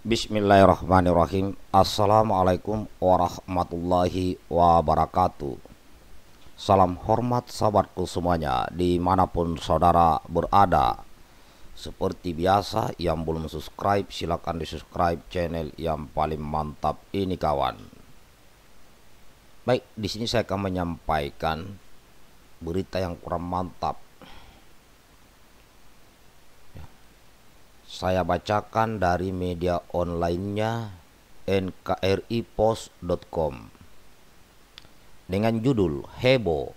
Bismillahirrahmanirrahim Assalamualaikum warahmatullahi wabarakatuh Salam hormat sahabatku semuanya Dimanapun saudara berada Seperti biasa yang belum subscribe silahkan di subscribe channel yang paling mantap ini kawan Baik di sini saya akan menyampaikan Berita yang kurang mantap Saya bacakan dari media onlinenya nkripos.com dengan judul Hebo.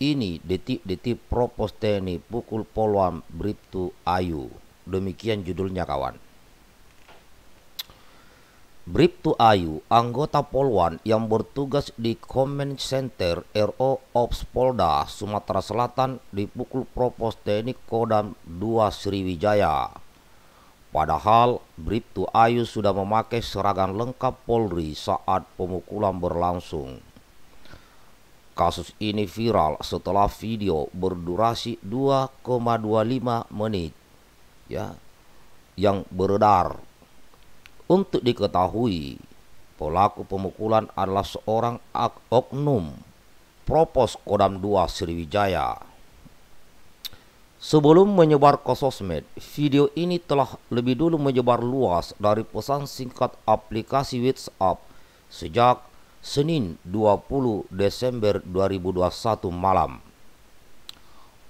Ini detik-detik propos TNI pukul poluan Bribtu Ayu. Demikian judulnya kawan. Bribtu Ayu, anggota poluan yang bertugas di Command Center RO Ops Polda, Sumatera Selatan dipukul Propos TNI Kodam 2 Sriwijaya Padahal Bribtu Ayu sudah memakai seragam lengkap Polri saat pemukulan berlangsung. Kasus ini viral setelah video berdurasi 2,25 menit ya yang beredar. Untuk diketahui, pelaku pemukulan adalah seorang oknum Propos Kodam 2 Sriwijaya. Sebelum menyebar ke sosmed, video ini telah lebih dulu menyebar luas dari pesan singkat aplikasi WhatsApp sejak Senin 20 Desember 2021 malam.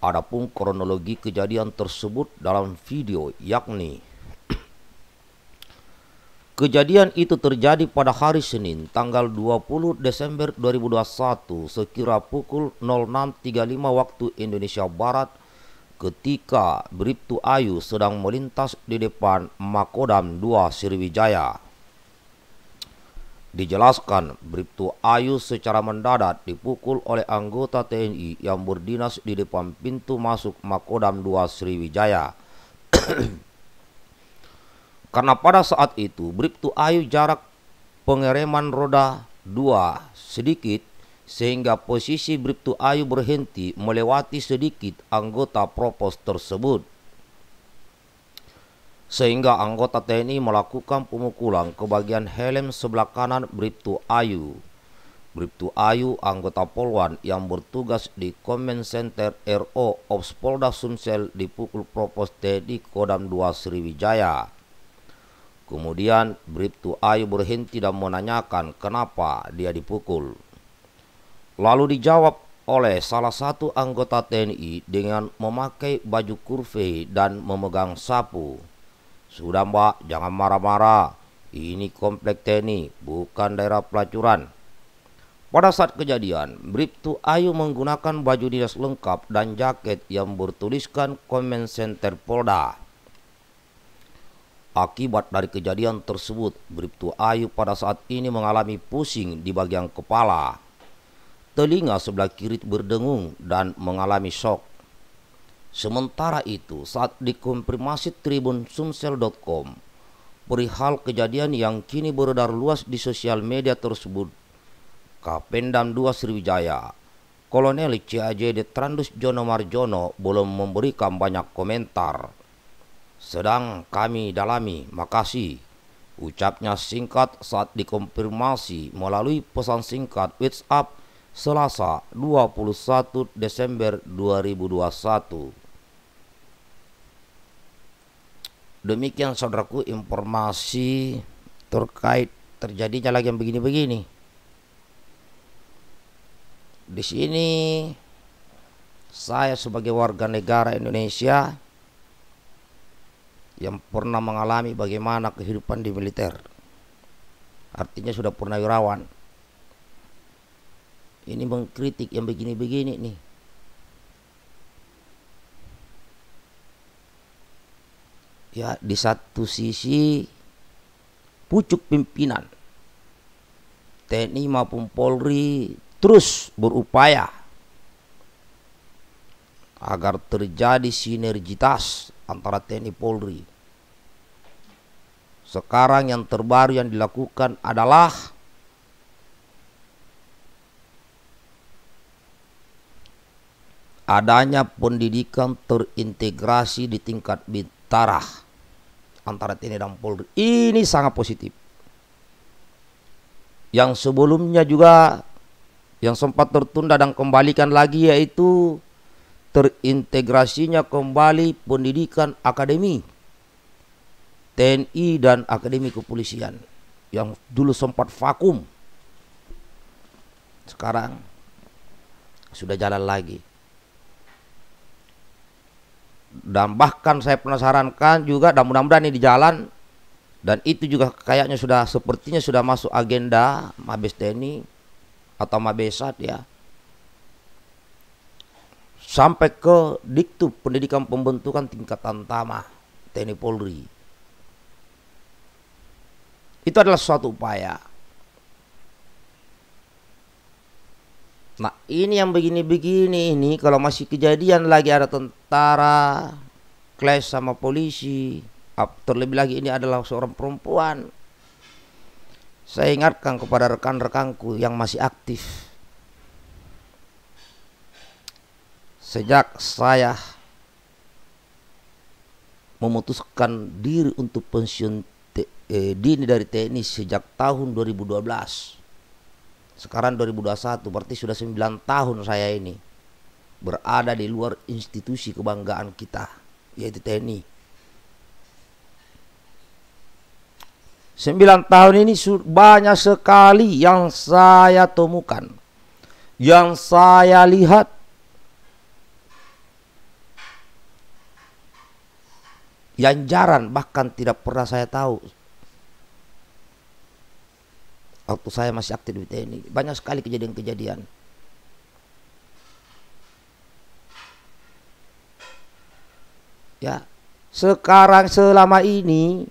Adapun kronologi kejadian tersebut dalam video yakni Kejadian itu terjadi pada hari Senin tanggal 20 Desember 2021 sekira pukul 06.35 waktu Indonesia Barat ketika Bribtu Ayu sedang melintas di depan Makodam 2 Sriwijaya. Dijelaskan, Bribtu Ayu secara mendadak dipukul oleh anggota TNI yang berdinas di depan pintu masuk Makodam 2 Sriwijaya. Karena pada saat itu Bribtu Ayu jarak pengereman roda 2 sedikit sehingga posisi Bribtu Ayu berhenti melewati sedikit anggota propos tersebut. Sehingga anggota TNI melakukan pemukulan ke bagian helm sebelah kanan Bribtu Ayu. Bribtu Ayu, anggota Polwan yang bertugas di Command Center RO of Polda Sumsel dipukul propos TNI Kodam 2 Sriwijaya. Kemudian Bribtu Ayu berhenti dan menanyakan kenapa dia dipukul. Lalu dijawab oleh salah satu anggota TNI dengan memakai baju kurve dan memegang sapu. Sudah mbak, jangan marah-marah. Ini komplek TNI, bukan daerah pelacuran. Pada saat kejadian, Bribtu Ayu menggunakan baju dinas lengkap dan jaket yang bertuliskan Komen Center Polda. Akibat dari kejadian tersebut, Bribtu Ayu pada saat ini mengalami pusing di bagian kepala. Telinga sebelah kiri berdengung dan mengalami shock. Sementara itu, saat dikonfirmasi Tribun Sumsel.com perihal kejadian yang kini beredar luas di sosial media tersebut, Kapendam 2 Sriwijaya, Kolonel CAJD Trandus Jono Marjono belum memberikan banyak komentar. Sedang kami dalami, makasih. Ucapnya singkat saat dikonfirmasi melalui pesan singkat WhatsApp Selasa 21 Desember 2021 Demikian saudaraku informasi terkait terjadinya lagi yang begini-begini Di sini saya sebagai warga negara Indonesia yang pernah mengalami bagaimana kehidupan di militer artinya sudah pernah wirawan ini mengkritik yang begini-begini nih ya di satu sisi pucuk pimpinan TNI maupun Polri terus berupaya agar terjadi sinergitas antara TNI Polri. Sekarang yang terbaru yang dilakukan adalah adanya pendidikan terintegrasi di tingkat bintara antara TNI dan Polri ini sangat positif. Yang sebelumnya juga yang sempat tertunda dan kembalikan lagi yaitu terintegrasinya kembali pendidikan akademi TNI dan akademi kepolisian yang dulu sempat vakum sekarang sudah jalan lagi dan bahkan saya penasarankan juga dan mudah-mudahan ini di jalan dan itu juga kayaknya sudah sepertinya sudah masuk agenda Mabes TNI atau Mabesat ya sampai ke diktu pendidikan pembentukan tingkatan tama TNI Polri itu adalah suatu upaya Nah ini yang begini-begini ini kalau masih kejadian lagi ada tentara clash sama polisi terlebih lagi ini adalah seorang perempuan saya ingatkan kepada rekan-rekanku yang masih aktif sejak saya memutuskan diri untuk pensiun eh, dini dari TNI sejak tahun 2012 sekarang 2021 berarti sudah 9 tahun saya ini berada di luar institusi kebanggaan kita yaitu TNI. 9 tahun ini banyak sekali yang saya temukan. Yang saya lihat yang jarang bahkan tidak pernah saya tahu waktu saya masih aktif di TNI banyak sekali kejadian-kejadian ya sekarang selama ini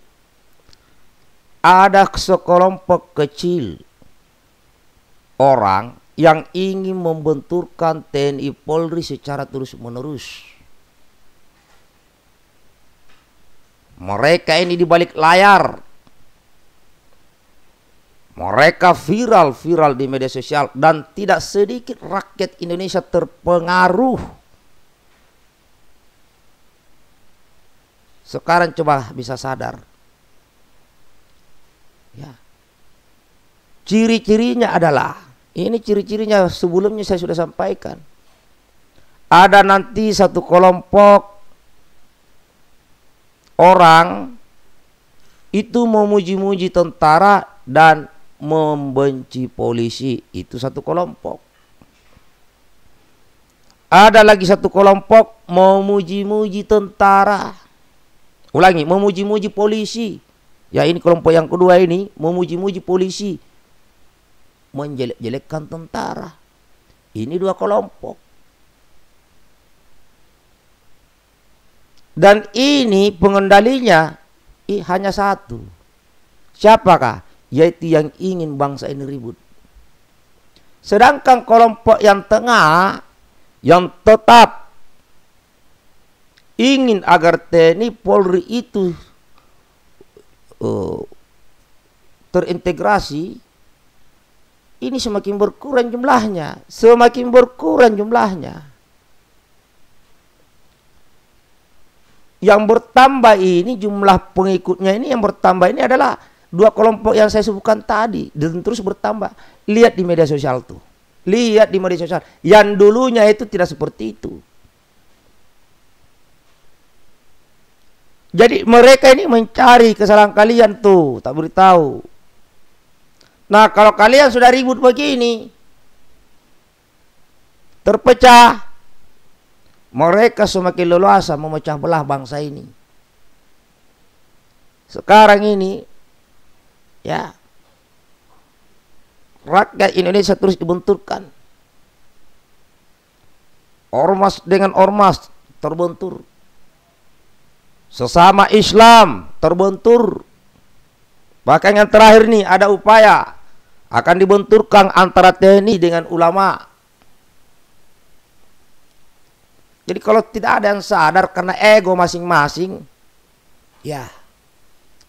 ada sekelompok kecil orang yang ingin membenturkan TNI Polri secara terus-menerus. Mereka ini di balik layar mereka viral-viral di media sosial dan tidak sedikit rakyat Indonesia terpengaruh. Sekarang coba bisa sadar. Ya. Ciri-cirinya adalah ini ciri-cirinya sebelumnya saya sudah sampaikan. Ada nanti satu kelompok orang itu memuji-muji tentara dan membenci polisi itu satu kelompok. Ada lagi satu kelompok memuji-muji tentara. Ulangi, memuji-muji polisi. Ya ini kelompok yang kedua ini memuji-muji polisi. Menjelek-jelekkan tentara. Ini dua kelompok. Dan ini pengendalinya eh, hanya satu. Siapakah? yaitu yang ingin bangsa ini ribut. Sedangkan kelompok yang tengah yang tetap ingin agar TNI Polri itu uh, terintegrasi ini semakin berkurang jumlahnya, semakin berkurang jumlahnya. Yang bertambah ini jumlah pengikutnya ini yang bertambah ini adalah dua kelompok yang saya sebutkan tadi dan terus bertambah. Lihat di media sosial tuh. Lihat di media sosial. Yang dulunya itu tidak seperti itu. Jadi mereka ini mencari kesalahan kalian tuh, tak beritahu. Nah, kalau kalian sudah ribut begini, terpecah, mereka semakin leluasa memecah belah bangsa ini. Sekarang ini ya rakyat Indonesia terus dibenturkan ormas dengan ormas terbentur sesama Islam terbentur bahkan yang terakhir nih ada upaya akan dibenturkan antara TNI dengan ulama jadi kalau tidak ada yang sadar karena ego masing-masing ya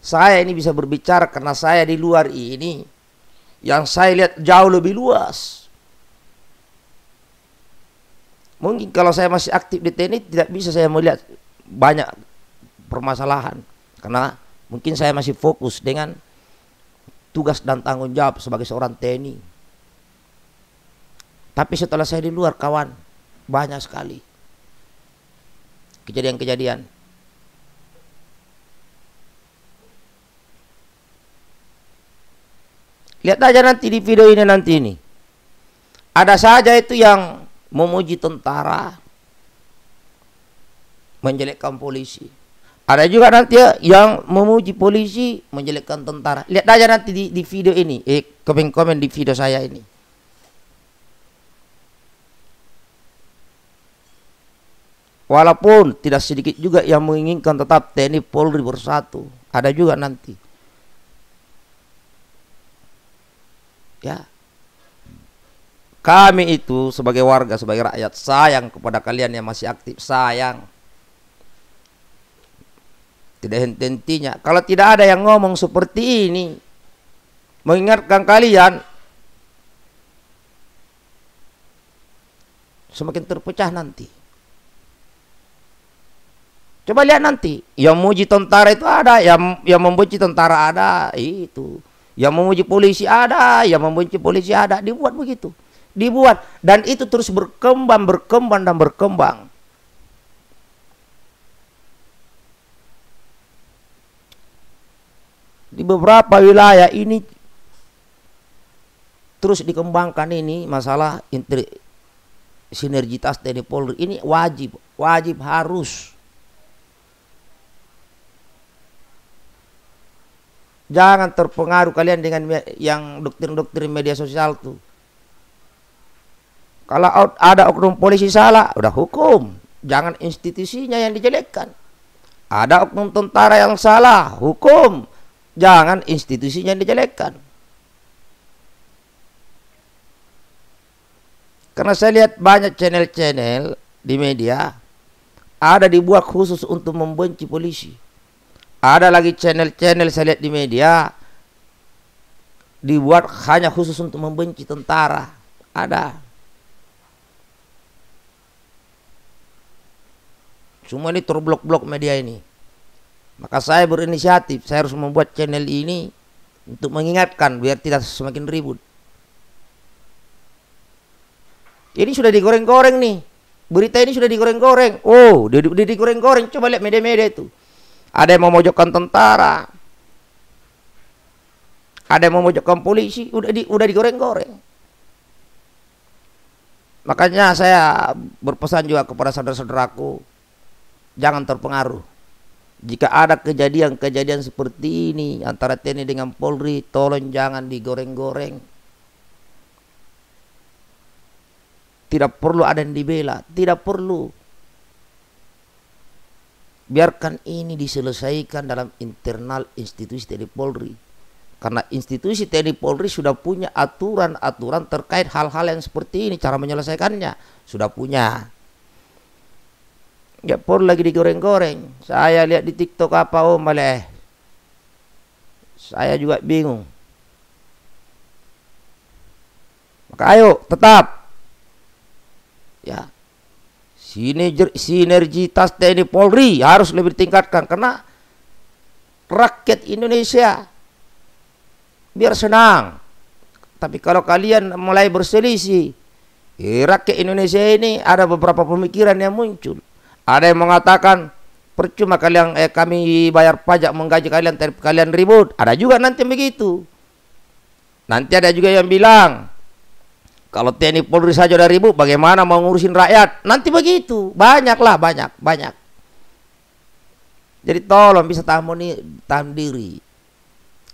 saya ini bisa berbicara karena saya di luar ini yang saya lihat jauh lebih luas. Mungkin kalau saya masih aktif di TNI tidak bisa saya melihat banyak permasalahan karena mungkin saya masih fokus dengan tugas dan tanggung jawab sebagai seorang TNI. Tapi setelah saya di luar kawan banyak sekali kejadian-kejadian Lihat aja nanti di video ini nanti ini. Ada saja itu yang memuji tentara, menjelekkan polisi. Ada juga nanti ya yang memuji polisi, menjelekkan tentara. Lihat aja nanti di, di video ini, eh, komen-komen di video saya ini. Walaupun tidak sedikit juga yang menginginkan tetap TNI Polri bersatu. Ada juga nanti. Ya. Kami itu sebagai warga, sebagai rakyat sayang kepada kalian yang masih aktif, sayang. Tidak henti-hentinya. Kalau tidak ada yang ngomong seperti ini, mengingatkan kalian, semakin terpecah nanti. Coba lihat nanti, yang muji tentara itu ada, yang yang membenci tentara ada, itu. Yang memuji polisi ada, yang memuji polisi ada, dibuat begitu. Dibuat dan itu terus berkembang, berkembang dan berkembang. Di beberapa wilayah ini terus dikembangkan ini masalah sinergitas TNI Polri ini wajib, wajib harus Jangan terpengaruh kalian dengan yang doktrin-doktrin media sosial tuh. Kalau ada oknum polisi salah, udah hukum. Jangan institusinya yang dijelekkan. Ada oknum tentara yang salah, hukum. Jangan institusinya yang dijelekkan. Karena saya lihat banyak channel-channel di media ada dibuat khusus untuk membenci polisi. Ada lagi channel-channel saya lihat di media dibuat hanya khusus untuk membenci tentara. Ada. Semua ini terblok-blok media ini. Maka saya berinisiatif, saya harus membuat channel ini untuk mengingatkan biar tidak semakin ribut. Ini sudah digoreng-goreng nih. Berita ini sudah digoreng-goreng. Oh, dia digoreng-goreng. Coba lihat media-media itu ada yang memojokkan tentara ada yang memojokkan polisi udah di udah digoreng-goreng makanya saya berpesan juga kepada saudara-saudaraku jangan terpengaruh jika ada kejadian-kejadian seperti ini antara TNI dengan Polri tolong jangan digoreng-goreng tidak perlu ada yang dibela tidak perlu biarkan ini diselesaikan dalam internal institusi TNI Polri karena institusi TNI Polri sudah punya aturan-aturan terkait hal-hal yang seperti ini cara menyelesaikannya sudah punya ya pun lagi digoreng-goreng saya lihat di TikTok apa om oh, saya juga bingung maka ayo tetap ya sinergi, sinergitas TNI Polri harus lebih ditingkatkan karena rakyat Indonesia biar senang. Tapi kalau kalian mulai berselisih, eh, rakyat Indonesia ini ada beberapa pemikiran yang muncul. Ada yang mengatakan percuma kalian eh, kami bayar pajak menggaji kalian kalian ribut. Ada juga nanti begitu. Nanti ada juga yang bilang kalau TNI Polri saja udah ribut, bagaimana mau ngurusin rakyat? Nanti begitu, banyaklah banyak, banyak. Jadi tolong bisa tahan, tahan diri.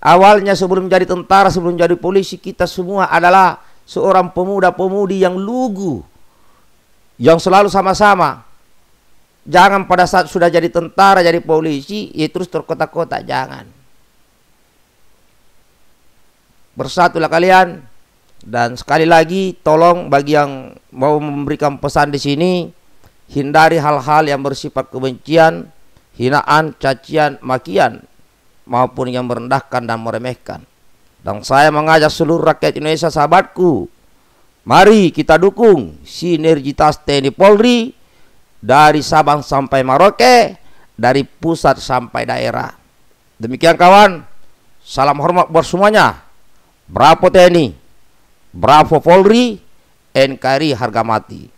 Awalnya sebelum jadi tentara, sebelum jadi polisi, kita semua adalah seorang pemuda-pemudi yang lugu, yang selalu sama-sama. Jangan pada saat sudah jadi tentara, jadi polisi, ya terus terkotak-kotak, jangan. Bersatulah kalian, dan sekali lagi tolong bagi yang mau memberikan pesan di sini hindari hal-hal yang bersifat kebencian, hinaan, cacian, makian maupun yang merendahkan dan meremehkan. Dan saya mengajak seluruh rakyat Indonesia sahabatku, mari kita dukung sinergitas TNI Polri dari Sabang sampai Merauke, dari pusat sampai daerah. Demikian kawan, salam hormat buat semuanya. Berapa TNI. Bravo Polri, NKRI harga mati.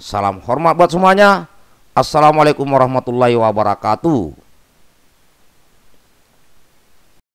Salam hormat buat semuanya. Assalamualaikum warahmatullahi wabarakatuh.